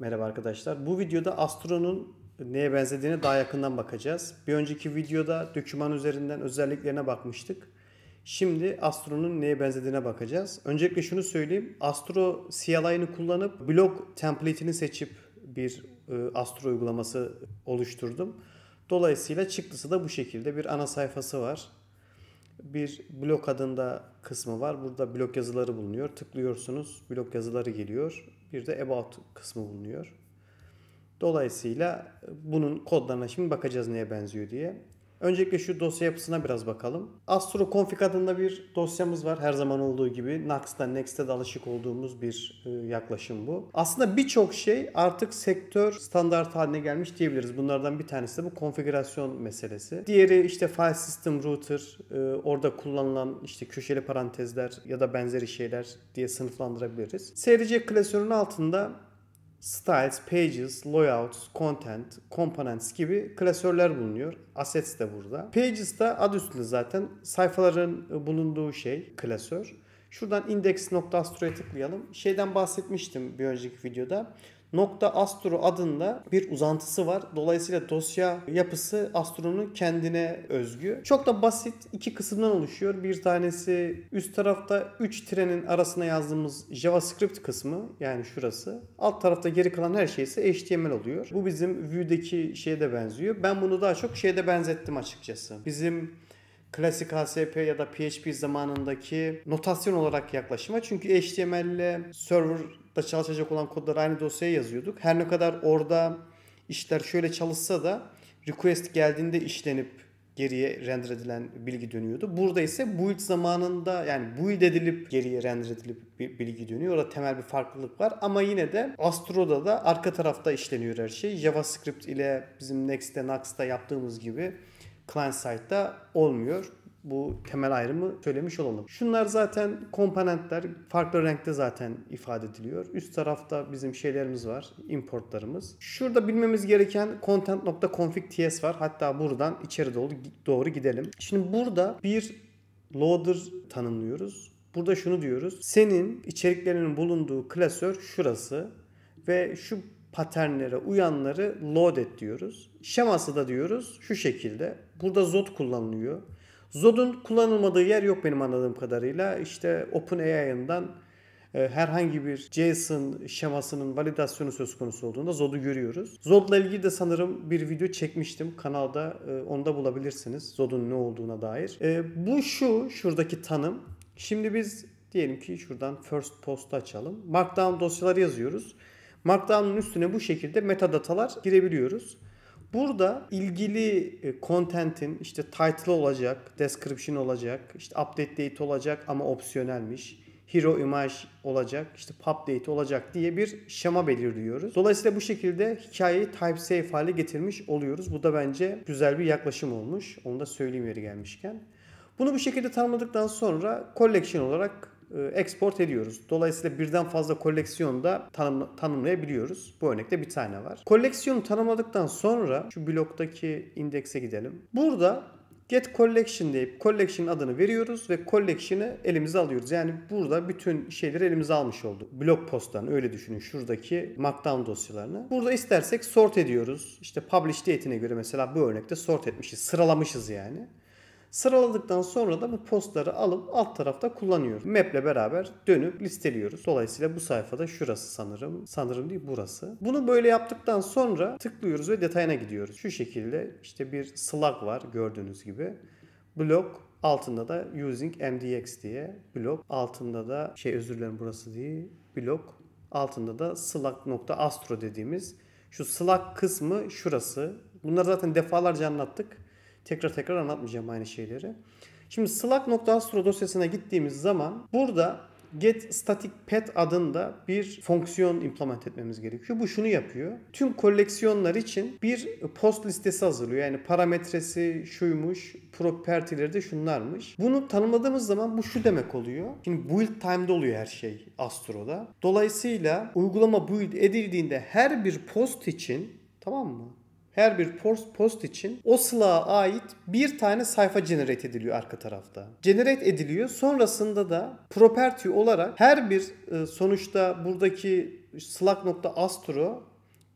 Merhaba arkadaşlar. Bu videoda Astro'nun neye benzediğine daha yakından bakacağız. Bir önceki videoda döküman üzerinden özelliklerine bakmıştık. Şimdi Astro'nun neye benzediğine bakacağız. Öncelikle şunu söyleyeyim. Astro CLI'ni kullanıp blok template'ini seçip bir e, Astro uygulaması oluşturdum. Dolayısıyla çıktısı da bu şekilde. Bir ana sayfası var. Bir blok adında kısmı var. Burada blok yazıları bulunuyor. Tıklıyorsunuz. Blok yazıları geliyor bir de about kısmı bulunuyor. Dolayısıyla bunun kodlarına şimdi bakacağız neye benziyor diye. Öncelikle şu dosya yapısına biraz bakalım. Astro Config adında bir dosyamız var. Her zaman olduğu gibi Nux'ta, Next'te de alışık olduğumuz bir e, yaklaşım bu. Aslında birçok şey artık sektör standart haline gelmiş diyebiliriz. Bunlardan bir tanesi de bu konfigürasyon meselesi. Diğeri işte file system router, e, orada kullanılan işte köşeli parantezler ya da benzeri şeyler diye sınıflandırabiliriz. SRC klasörünün altında styles, pages, layouts, content, components gibi klasörler bulunuyor. Assets de burada. Pages de ad üstünde zaten sayfaların e, bulunduğu şey klasör. Şuradan index.astro'ya tıklayalım. Şeyden bahsetmiştim bir önceki videoda. Nokta Astro adında bir uzantısı var. Dolayısıyla dosya yapısı Astro'nun kendine özgü. Çok da basit iki kısımdan oluşuyor. Bir tanesi üst tarafta 3 trenin arasına yazdığımız JavaScript kısmı yani şurası. Alt tarafta geri kalan her şey ise HTML oluyor. Bu bizim Vue'deki şeye de benziyor. Ben bunu daha çok şeye de benzettim açıkçası. Bizim klasik HSP ya da PHP zamanındaki notasyon olarak yaklaşıma. Çünkü HTML ile serverda çalışacak olan kodları aynı dosyaya yazıyorduk. Her ne kadar orada işler şöyle çalışsa da request geldiğinde işlenip geriye render edilen bilgi dönüyordu. Burada ise build zamanında yani build edilip geriye render edilip bir bilgi dönüyor. Orada temel bir farklılık var ama yine de Astro'da da arka tarafta işleniyor her şey. JavaScript ile bizim Next'te Nuxt'ta yaptığımız gibi client side'da olmuyor. Bu temel ayrımı söylemiş olalım. Şunlar zaten komponentler farklı renkte zaten ifade ediliyor. Üst tarafta bizim şeylerimiz var, importlarımız. Şurada bilmemiz gereken content.config ts var. Hatta buradan içeri doğru, doğru gidelim. Şimdi burada bir loader tanımlıyoruz. Burada şunu diyoruz. Senin içeriklerinin bulunduğu klasör şurası ve şu paternlere uyanları loaded diyoruz. Şeması da diyoruz şu şekilde. Burada zod kullanılıyor. Zod'un kullanılmadığı yer yok benim anladığım kadarıyla. İşte OpenAI'ından e, herhangi bir JSON şemasının validasyonu söz konusu olduğunda Zod'u görüyoruz. Zod'la ilgili de sanırım bir video çekmiştim kanalda. E, onu da bulabilirsiniz Zod'un ne olduğuna dair. E, bu şu, şuradaki tanım. Şimdi biz diyelim ki şuradan first post'u açalım. Markdown dosyaları yazıyoruz. Markdown'un üstüne bu şekilde metadatalar girebiliyoruz. Burada ilgili e, content'in işte title olacak, description olacak, işte update date olacak ama opsiyonelmiş. Hero image olacak, işte pub date olacak diye bir şema belirliyoruz. Dolayısıyla bu şekilde hikayeyi type safe hale getirmiş oluyoruz. Bu da bence güzel bir yaklaşım olmuş. Onu da söyleyeyim yeri gelmişken. Bunu bu şekilde tanımladıktan sonra collection olarak e, export ediyoruz. Dolayısıyla birden fazla koleksiyonu da tanım, tanımlayabiliyoruz. Bu örnekte bir tane var. Koleksiyonu tanımladıktan sonra şu bloktaki indekse gidelim. Burada get collection deyip collection'ın adını veriyoruz ve collection'ı elimize alıyoruz. Yani burada bütün şeyleri elimize almış olduk. Blog postlarını öyle düşünün şuradaki markdown dosyalarını. Burada istersek sort ediyoruz. İşte publish date'ine göre mesela bu örnekte sort etmişiz. Sıralamışız yani. Sıraladıktan sonra da bu postları alıp alt tarafta kullanıyoruz. Map ile beraber dönüp listeliyoruz. Dolayısıyla bu sayfada şurası sanırım. Sanırım değil burası. Bunu böyle yaptıktan sonra tıklıyoruz ve detayına gidiyoruz. Şu şekilde işte bir slug var gördüğünüz gibi. Blok altında da using mdx diye blok altında da şey özür dilerim burası değil blok altında da slug.astro dediğimiz şu slug kısmı şurası. Bunları zaten defalarca anlattık. Tekrar tekrar anlatmayacağım aynı şeyleri. Şimdi slack.astro dosyasına gittiğimiz zaman burada get static pet adında bir fonksiyon implement etmemiz gerekiyor. Bu şunu yapıyor. Tüm koleksiyonlar için bir post listesi hazırlıyor. Yani parametresi şuymuş, property'leri de şunlarmış. Bunu tanımladığımız zaman bu şu demek oluyor. Şimdi build time'da oluyor her şey Astro'da. Dolayısıyla uygulama build edildiğinde her bir post için tamam mı? Her bir post için o slığa ait bir tane sayfa generate ediliyor arka tarafta. Generate ediliyor. Sonrasında da property olarak her bir e, sonuçta buradaki slack.astro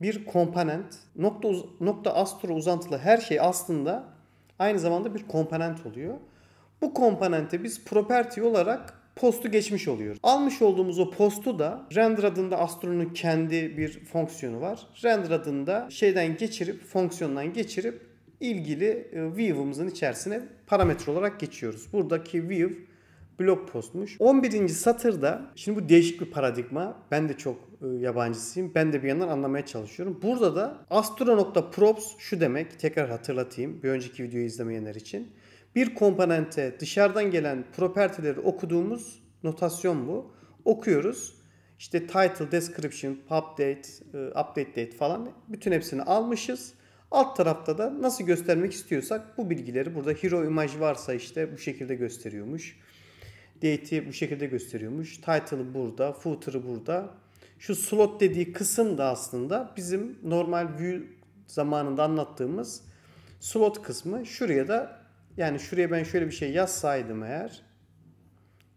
bir komponent. Nokta, nokta astro uzantılı her şey aslında aynı zamanda bir komponent oluyor. Bu komponente biz property olarak postu geçmiş oluyoruz. Almış olduğumuz o postu da render adında Astro'nun kendi bir fonksiyonu var. Render adında şeyden geçirip, fonksiyondan geçirip ilgili e, view'umuzun içerisine parametre olarak geçiyoruz. Buradaki view blog postmuş. 11. satırda şimdi bu değişik bir paradigma. Ben de çok e, yabancısıyım. Ben de bir yandan anlamaya çalışıyorum. Burada da astro.props şu demek. Tekrar hatırlatayım bir önceki videoyu izlemeyenler için bir komponente dışarıdan gelen propertileri okuduğumuz notasyon bu. Okuyoruz. İşte title, description, update, e, update date falan bütün hepsini almışız. Alt tarafta da nasıl göstermek istiyorsak bu bilgileri burada hero imaj varsa işte bu şekilde gösteriyormuş. Date'i bu şekilde gösteriyormuş. Title burada, footer'ı burada. Şu slot dediği kısım da aslında bizim normal view zamanında anlattığımız slot kısmı. Şuraya da yani şuraya ben şöyle bir şey yazsaydım eğer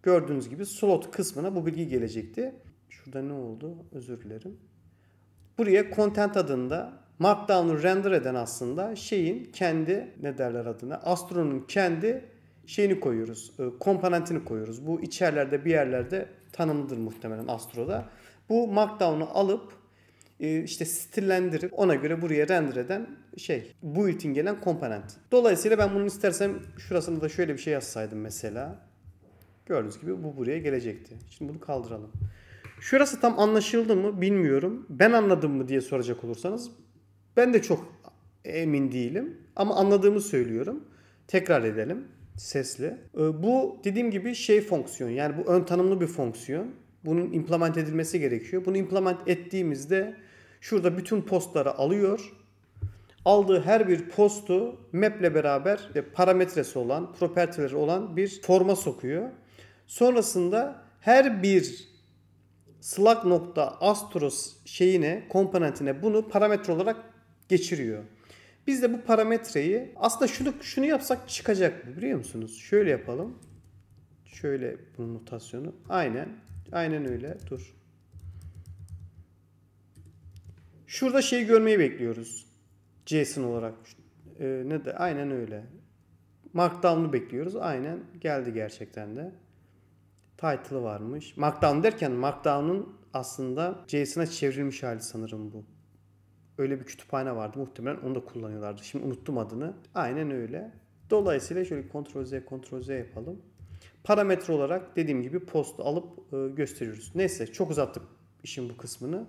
gördüğünüz gibi slot kısmına bu bilgi gelecekti. Şurada ne oldu? Özür dilerim. Buraya content adında Markdown'u render eden aslında şeyin kendi ne derler adına Astro'nun kendi şeyini koyuyoruz. E, komponentini koyuyoruz. Bu içerlerde bir yerlerde tanımlıdır muhtemelen Astro'da. Bu Markdown'u alıp e, işte stillendirip ona göre buraya render eden şey. Bu için gelen komponent. Dolayısıyla ben bunu istersem şurasında da şöyle bir şey yazsaydım mesela. Gördüğünüz gibi bu buraya gelecekti. Şimdi bunu kaldıralım. Şurası tam anlaşıldı mı bilmiyorum. Ben anladım mı diye soracak olursanız ben de çok emin değilim. Ama anladığımı söylüyorum. Tekrar edelim sesli. E, bu dediğim gibi şey fonksiyon yani bu ön tanımlı bir fonksiyon. Bunun implement edilmesi gerekiyor. Bunu implement ettiğimizde Şurada bütün postları alıyor. Aldığı her bir postu map beraber işte parametresi olan, propertileri olan bir forma sokuyor. Sonrasında her bir Slack nokta Astros şeyine, komponentine bunu parametre olarak geçiriyor. Biz de bu parametreyi aslında şunu şunu yapsak çıkacak mı biliyor musunuz? Şöyle yapalım. Şöyle bunun notasyonu, Aynen. Aynen öyle. Dur. Şurada şeyi görmeyi bekliyoruz. JSON olarak. E, ne de aynen öyle. Markdown'u bekliyoruz. Aynen geldi gerçekten de. Title'ı varmış. Markdown derken Markdown'un aslında JSON'a çevrilmiş hali sanırım bu. Öyle bir kütüphane vardı. Muhtemelen onu da kullanıyorlardı. Şimdi unuttum adını. Aynen öyle. Dolayısıyla şöyle Ctrl Z Ctrl Z yapalım. Parametre olarak dediğim gibi postu alıp e, gösteriyoruz. Neyse çok uzattık işin bu kısmını.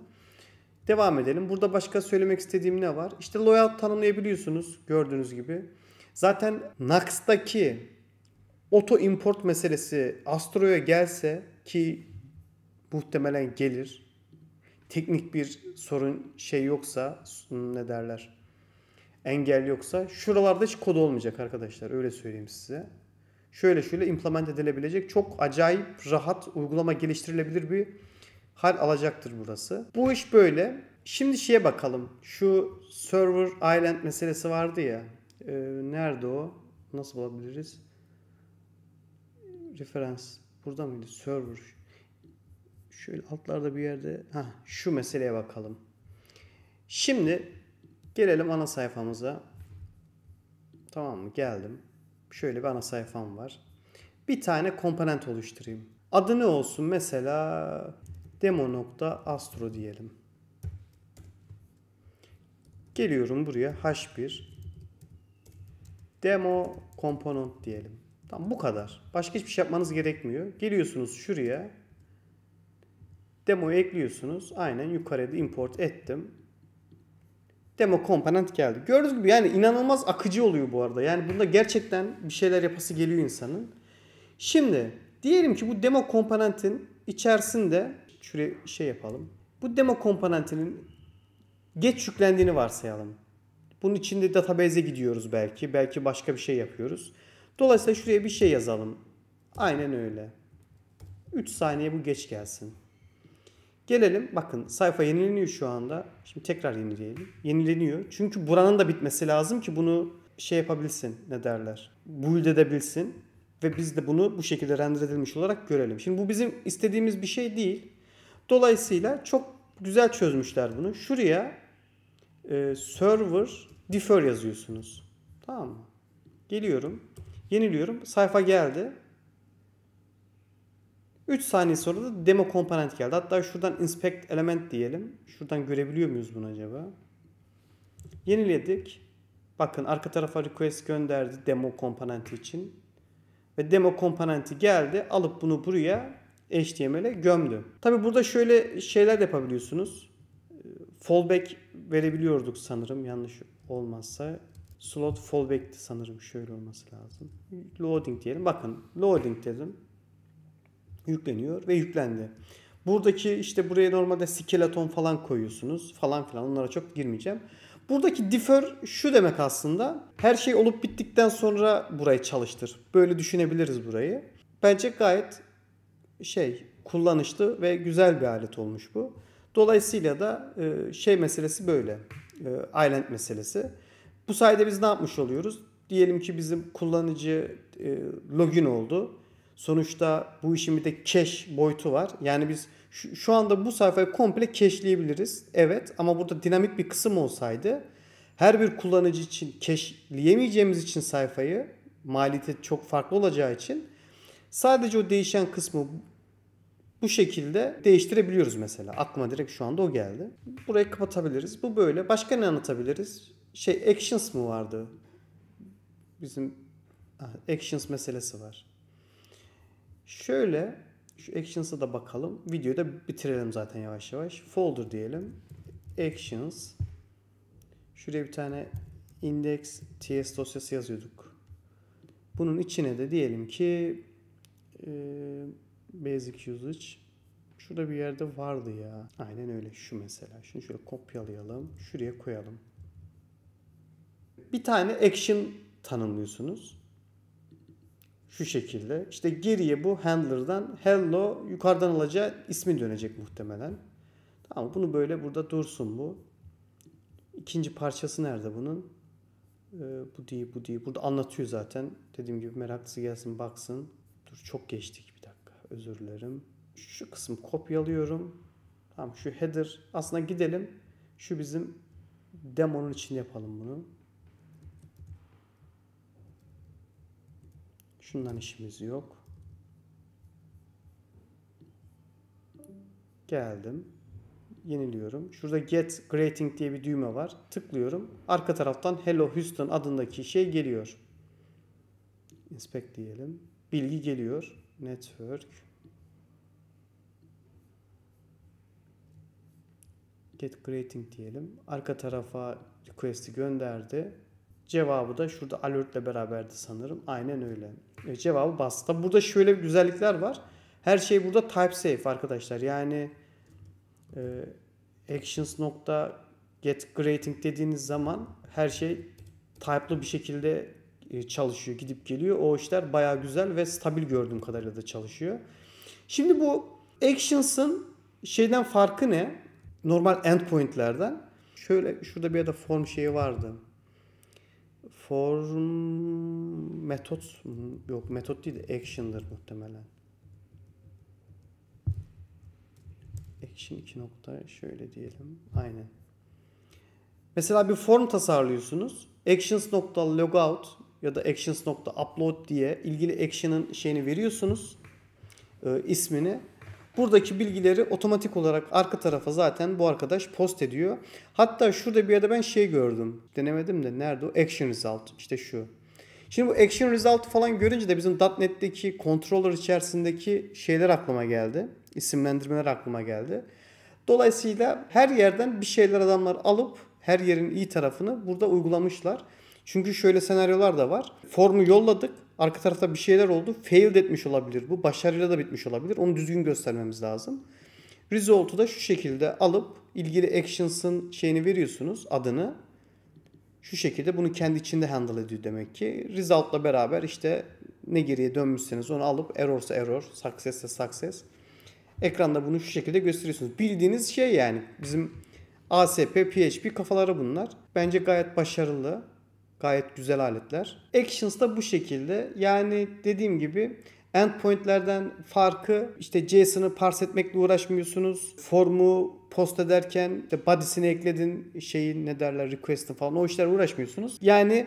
Devam edelim. Burada başka söylemek istediğim ne var? İşte loyal tanımlayabiliyorsunuz gördüğünüz gibi. Zaten Naxtaki auto import meselesi Astro'ya gelse ki muhtemelen gelir. Teknik bir sorun şey yoksa ne derler? Engel yoksa şuralarda hiç kod olmayacak arkadaşlar öyle söyleyeyim size. Şöyle şöyle implement edilebilecek çok acayip rahat uygulama geliştirilebilir bir hal alacaktır burası. Bu iş böyle. Şimdi şeye bakalım. Şu Server Island meselesi vardı ya. E, nerede o? Nasıl bulabiliriz? Referans. Burada mıydı? Server. Şöyle altlarda bir yerde. Ha, şu meseleye bakalım. Şimdi gelelim ana sayfamıza. Tamam mı? Geldim. Şöyle bir ana sayfam var. Bir tane komponent oluşturayım. Adı ne olsun? Mesela demo.astro diyelim. Geliyorum buraya h1 demo komponent diyelim. Tam bu kadar. Başka hiçbir şey yapmanız gerekmiyor. Geliyorsunuz şuraya demo ekliyorsunuz. Aynen yukarıda import ettim. Demo komponent geldi. Gördüğünüz gibi yani inanılmaz akıcı oluyor bu arada. Yani bunda gerçekten bir şeyler yapası geliyor insanın. Şimdi diyelim ki bu demo komponentin içerisinde şuraya şey yapalım. Bu demo komponentinin geç yüklendiğini varsayalım. Bunun içinde database'e gidiyoruz belki. Belki başka bir şey yapıyoruz. Dolayısıyla şuraya bir şey yazalım. Aynen öyle. 3 saniye bu geç gelsin. Gelelim bakın sayfa yenileniyor şu anda. Şimdi tekrar yenileyelim. Yenileniyor. Çünkü buranın da bitmesi lazım ki bunu şey yapabilsin ne derler. Build edebilsin. Ve biz de bunu bu şekilde render edilmiş olarak görelim. Şimdi bu bizim istediğimiz bir şey değil. Dolayısıyla çok güzel çözmüşler bunu. Şuraya e, server defer yazıyorsunuz. Tamam mı? Geliyorum. Yeniliyorum. Sayfa geldi. 3 saniye sonra da demo komponent geldi. Hatta şuradan inspect element diyelim. Şuradan görebiliyor muyuz bunu acaba? Yeniledik. Bakın arka tarafa request gönderdi demo komponenti için. Ve demo komponenti geldi. Alıp bunu buraya HTML'e gömdü. Tabi burada şöyle şeyler de yapabiliyorsunuz. Ee, fallback verebiliyorduk sanırım yanlış olmazsa. Slot fallback'ti sanırım şöyle olması lazım. Loading diyelim. Bakın loading dedim. Yükleniyor ve yüklendi. Buradaki işte buraya normalde skeleton falan koyuyorsunuz falan filan onlara çok girmeyeceğim. Buradaki defer şu demek aslında. Her şey olup bittikten sonra burayı çalıştır. Böyle düşünebiliriz burayı. Bence gayet şey kullanışlı ve güzel bir alet olmuş bu. Dolayısıyla da e, şey meselesi böyle. E, Island meselesi. Bu sayede biz ne yapmış oluyoruz? Diyelim ki bizim kullanıcı e, login oldu. Sonuçta bu işin bir de cache boyutu var. Yani biz şu, şu anda bu sayfayı komple cache'leyebiliriz. Evet ama burada dinamik bir kısım olsaydı her bir kullanıcı için cache'leyemeyeceğimiz için sayfayı maliyeti çok farklı olacağı için sadece o değişen kısmı bu şekilde değiştirebiliyoruz mesela. Aklıma direkt şu anda o geldi. Burayı kapatabiliriz. Bu böyle. Başka ne anlatabiliriz? Şey actions mı vardı? Bizim actions meselesi var. Şöyle şu actions'a da bakalım. Videoyu da bitirelim zaten yavaş yavaş. Folder diyelim. Actions. Şuraya bir tane index ts dosyası yazıyorduk. Bunun içine de diyelim ki e, Basic usage. Şurada bir yerde vardı ya. Aynen öyle şu mesela. Şunu şöyle kopyalayalım. Şuraya koyalım. Bir tane action tanımlıyorsunuz. Şu şekilde. İşte geriye bu handler'dan hello yukarıdan alacağı ismi dönecek muhtemelen. Tamam bunu böyle burada dursun bu. İkinci parçası nerede bunun? Ee, bu değil bu değil. Burada anlatıyor zaten. Dediğim gibi meraklısı gelsin baksın. Dur çok geçtik bir daha özür dilerim. Şu kısım kopyalıyorum. Tamam şu header. Aslında gidelim. Şu bizim demonun için yapalım bunu. Şundan işimiz yok. Geldim. Yeniliyorum. Şurada get grading diye bir düğme var. Tıklıyorum. Arka taraftan Hello Houston adındaki şey geliyor. Inspect diyelim. Bilgi geliyor network get greeting diyelim. Arka tarafa request'i gönderdi. Cevabı da şurada alertle beraberdi sanırım. Aynen öyle. E, cevabı bastı. Tabi burada şöyle bir güzellikler var. Her şey burada type safe arkadaşlar. Yani e, actions nokta get grading dediğiniz zaman her şey type'lı bir şekilde e, çalışıyor, gidip geliyor. O işler baya güzel ve stabil gördüğüm kadarıyla da çalışıyor. Şimdi bu Actions'ın şeyden farkı ne? Normal endpointlerden. Şöyle şurada bir yerde form şeyi vardı. Form metot yok metot değil de action'dır muhtemelen. Action 2 nokta şöyle diyelim. Aynen. Mesela bir form tasarlıyorsunuz. Actions nokta logout ya da actions.upload diye ilgili action'ın şeyini veriyorsunuz. E, ismini. Buradaki bilgileri otomatik olarak arka tarafa zaten bu arkadaş post ediyor. Hatta şurada bir yerde ben şey gördüm. Denemedim de nerede o? Action result. işte şu. Şimdi bu action result falan görünce de bizim .NET'teki controller içerisindeki şeyler aklıma geldi. İsimlendirmeler aklıma geldi. Dolayısıyla her yerden bir şeyler adamlar alıp her yerin iyi tarafını burada uygulamışlar. Çünkü şöyle senaryolar da var. Formu yolladık. Arka tarafta bir şeyler oldu. Failed etmiş olabilir bu. Başarıyla da bitmiş olabilir. Onu düzgün göstermemiz lazım. Result'u da şu şekilde alıp ilgili actions'ın şeyini veriyorsunuz adını. Şu şekilde bunu kendi içinde handle ediyor demek ki. Result'la beraber işte ne geriye dönmüşseniz onu alıp errorsa error, success ise success. Ekranda bunu şu şekilde gösteriyorsunuz. Bildiğiniz şey yani bizim ASP, PHP kafaları bunlar. Bence gayet başarılı. Gayet güzel aletler. Actions da bu şekilde. Yani dediğim gibi endpointlerden farkı işte JSON'ı parse etmekle uğraşmıyorsunuz. Formu post ederken işte body'sini ekledin şeyi ne derler request'ı falan o işlerle uğraşmıyorsunuz. Yani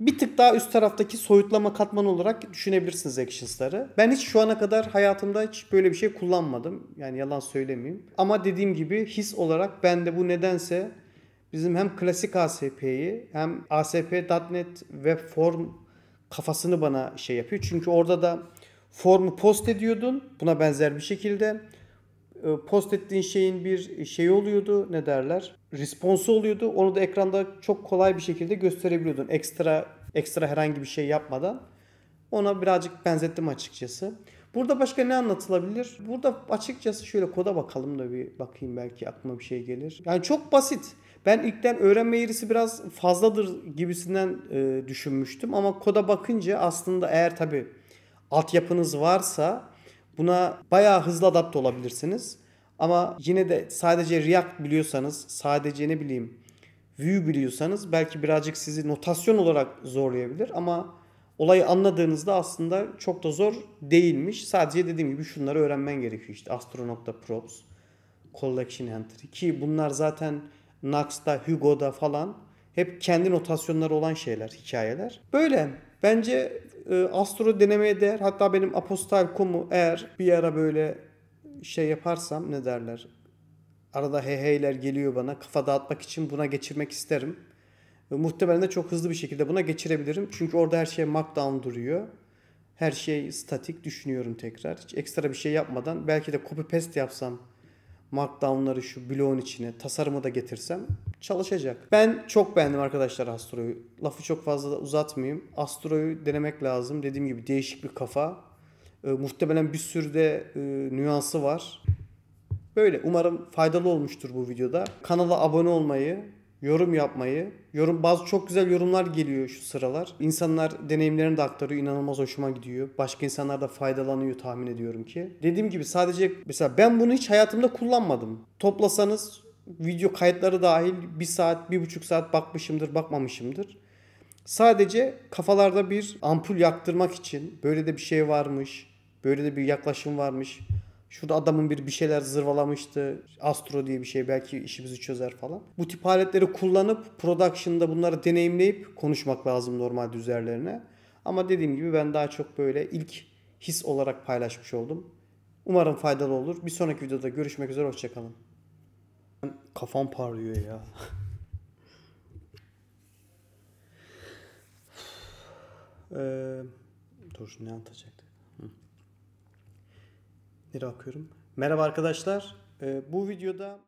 bir tık daha üst taraftaki soyutlama katmanı olarak düşünebilirsiniz actions'ları. Ben hiç şu ana kadar hayatımda hiç böyle bir şey kullanmadım. Yani yalan söylemeyeyim. Ama dediğim gibi his olarak ben de bu nedense bizim hem klasik ASP'yi hem ASP.NET Web Form kafasını bana şey yapıyor. Çünkü orada da formu post ediyordun buna benzer bir şekilde. Ee, post ettiğin şeyin bir şey oluyordu ne derler? Response oluyordu. Onu da ekranda çok kolay bir şekilde gösterebiliyordun. Ekstra ekstra herhangi bir şey yapmadan. Ona birazcık benzettim açıkçası. Burada başka ne anlatılabilir? Burada açıkçası şöyle koda bakalım da bir bakayım belki aklıma bir şey gelir. Yani çok basit. Ben ilkten öğrenme eğrisi biraz fazladır gibisinden e, düşünmüştüm ama koda bakınca aslında eğer tabii altyapınız varsa buna bayağı hızlı adapte olabilirsiniz. Ama yine de sadece React biliyorsanız, sadece ne bileyim Vue biliyorsanız belki birazcık sizi notasyon olarak zorlayabilir ama olayı anladığınızda aslında çok da zor değilmiş. Sadece dediğim gibi şunları öğrenmen gerekiyor işte astronaut.props, collection entry ki bunlar zaten Nax'ta, Hugo'da falan hep kendi notasyonları olan şeyler, hikayeler. Böyle bence e, astro denemeye değer. Hatta benim Apostal.com'u eğer bir ara böyle şey yaparsam ne derler? Arada heyheyler geliyor bana. Kafa dağıtmak için buna geçirmek isterim. Muhtemelen de çok hızlı bir şekilde buna geçirebilirim. Çünkü orada her şey markdown duruyor. Her şey statik düşünüyorum tekrar. Hiç ekstra bir şey yapmadan belki de copy paste yapsam markdownları şu bloğun içine tasarımı da getirsem çalışacak. Ben çok beğendim arkadaşlar Astro'yu. Lafı çok fazla da uzatmayayım. Astro'yu denemek lazım. Dediğim gibi değişik bir kafa. E, muhtemelen bir sürü de e, nüansı var. Böyle umarım faydalı olmuştur bu videoda. Kanala abone olmayı, yorum yapmayı. Yorum bazı çok güzel yorumlar geliyor şu sıralar. İnsanlar deneyimlerini de aktarıyor. inanılmaz hoşuma gidiyor. Başka insanlar da faydalanıyor tahmin ediyorum ki. Dediğim gibi sadece mesela ben bunu hiç hayatımda kullanmadım. Toplasanız video kayıtları dahil bir saat, bir buçuk saat bakmışımdır, bakmamışımdır. Sadece kafalarda bir ampul yaktırmak için böyle de bir şey varmış, böyle de bir yaklaşım varmış. Şurada adamın bir bir şeyler zırvalamıştı. Astro diye bir şey belki işimizi çözer falan. Bu tip aletleri kullanıp production'da bunları deneyimleyip konuşmak lazım normalde üzerlerine. Ama dediğim gibi ben daha çok böyle ilk his olarak paylaşmış oldum. Umarım faydalı olur. Bir sonraki videoda görüşmek üzere. Hoşçakalın. Kafam parlıyor ya. ee, dur ne anlatacak? tweetleri akıyorum. Merhaba arkadaşlar. Ee, bu videoda